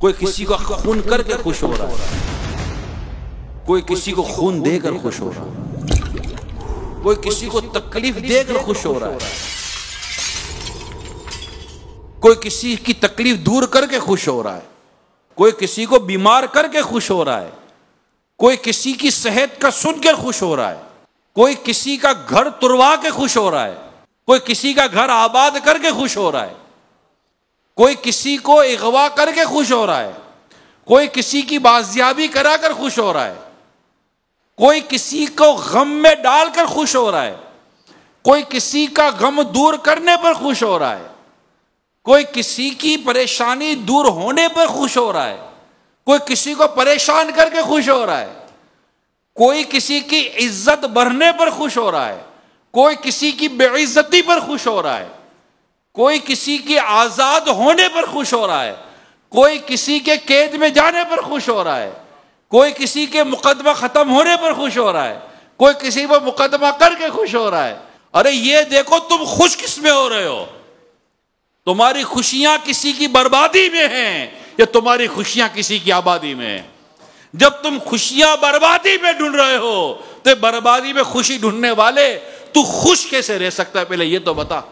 कोई किसी को खून करके खुश हो रहा है कोई किसी को खून देकर खुश हो रहा है कोई किसी को तकलीफ देकर खुश हो रहा है कोई किसी की तकलीफ दूर करके खुश हो रहा है कोई किसी को बीमार करके खुश हो रहा है कोई किसी की सेहत का सुन के खुश हो रहा है कोई किसी का घर तुरवा के खुश हो रहा है कोई किसी का घर आबाद करके खुश हो रहा है कोई किसी को अगवा करके खुश हो रहा है कोई किसी की बाजियाबी करा कर खुश हो रहा है कोई किसी को गम में डालकर खुश हो रहा है कोई किसी का गम दूर करने पर खुश हो रहा है कोई किसी की परेशानी दूर होने पर खुश हो रहा है कोई किसी को परेशान करके खुश हो रहा है कोई किसी की इज्जत बढ़ने पर खुश हो रहा है कोई किसी की बेइज्जती पर खुश हो रहा है कोई किसी के आज़ाद होने पर खुश हो रहा है कोई किसी के कैद में जाने पर खुश हो रहा है कोई किसी के मुकदमा ख़त्म होने पर खुश हो रहा है कोई किसी पर मुकदमा करके खुश हो रहा है अरे ये देखो तुम खुश किस में हो रहे हो तुम्हारी खुशियां किसी की बर्बादी में हैं या तुम्हारी खुशियां किसी की आबादी में हैं जब तुम खुशियां बर्बादी में ढूंढ रहे हो तो बर्बादी में खुशी ढूंढने वाले तू खुश कैसे रह सकता है पहले ये तो बता